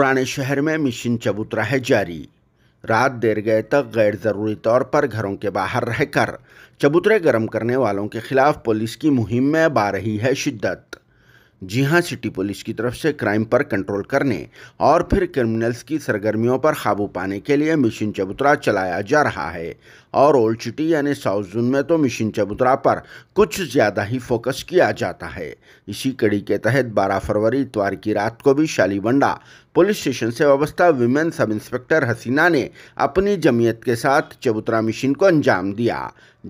पुराने शहर में मिशन चबूतरा है जारी रात देर गए तक गैर ज़रूरी तौर पर घरों के बाहर रहकर चबूतरे गर्म करने वालों के खिलाफ पुलिस की मुहिम में बा रही है शिद्दत जी हां सिटी पुलिस की तरफ से क्राइम पर कंट्रोल करने और फिर क्रिमिनल्स की सरगर्मियों पर काबू पाने के लिए मिशन चबूतरा चलाया जा रहा है और ओल्ड सिटी यानी साउथ जोन में तो मिशन चबूतरा पर कुछ ज़्यादा ही फोकस किया जाता है इसी कड़ी के तहत 12 फरवरी इतवार की रात को भी शालीबंडा पुलिस स्टेशन से वाबस्ता विमेन सब इंस्पेक्टर हसीना ने अपनी जमीयत के साथ चबूतरा मिशन को अंजाम दिया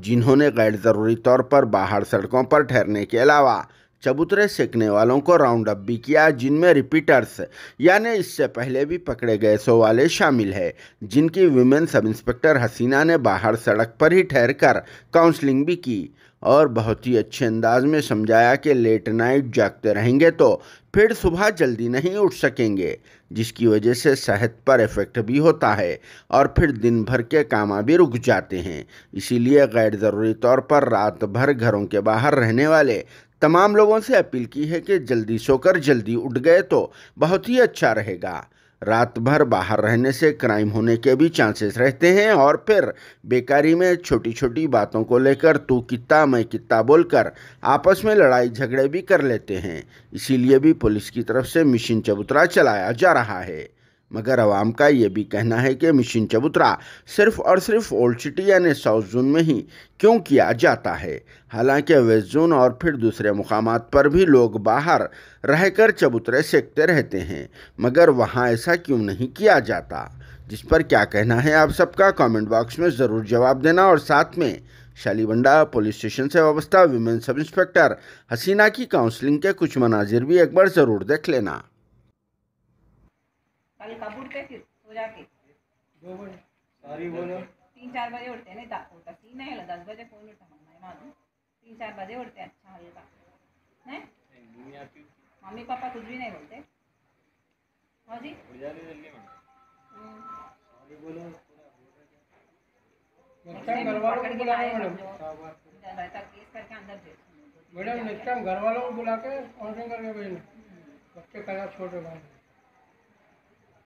जिन्होंने गैर ज़रूरी तौर पर बाहर सड़कों पर ठहरने के अलावा चबूतरे सेकने वालों को राउंड अप भी किया जिनमें रिपीटर्स यानी इससे पहले भी पकड़े गए सौ वाले शामिल है जिनकी वुमेन सब इंस्पेक्टर हसीना ने बाहर सड़क पर ही ठहर कर काउंसलिंग भी की और बहुत ही अच्छे अंदाज में समझाया कि लेट नाइट जागते रहेंगे तो फिर सुबह जल्दी नहीं उठ सकेंगे जिसकी वजह से सेहत पर इफ़ेक्ट भी होता है और फिर दिन भर के काम भी रुक जाते हैं इसीलिए गैर ज़रूरी तौर पर रात भर घरों के बाहर रहने वाले तमाम लोगों से अपील की है कि जल्दी सोकर जल्दी उठ गए तो बहुत ही अच्छा रहेगा रात भर बाहर रहने से क्राइम होने के भी चांसेस रहते हैं और फिर बेकारी में छोटी छोटी बातों को लेकर तू कितना मैं कितना बोलकर आपस में लड़ाई झगड़े भी कर लेते हैं इसीलिए भी पुलिस की तरफ से मिशन चबूतरा चलाया जा रहा है मगर आवाम का ये भी कहना है कि मिशन चबूतरा सिर्फ और सिर्फ ओल्ड सिटी यानी साउथ जोन में ही क्यों किया जाता है हालांकि वेस्ट जोन और फिर दूसरे मकाम पर भी लोग बाहर रहकर चबूतरे सेकते रहते हैं मगर वहाँ ऐसा क्यों नहीं किया जाता जिस पर क्या कहना है आप सबका कमेंट बॉक्स में ज़रूर जवाब देना और साथ में शालीबंडा पुलिस स्टेशन से वाबस्ता वुमेन सब इंस्पेक्टर हसीना की काउंसलिंग के कुछ मनाजिर भी एक बार ज़रूर देख लेना कल कब उठते फिर सो जाके दो बजे सारी बोलो तीन चार बजे उठते नहीं दस बजे उठा तीन चार बजे उठते अच्छा हल्का मम्मी पापा कुछ भी नहीं बोलते हाँ जी हम्म। बोलो मैडम नेक्स्ट टाइम घर वालों को बुला के काउंसलिंग करके भेजना बच्चे कला छोटे भाई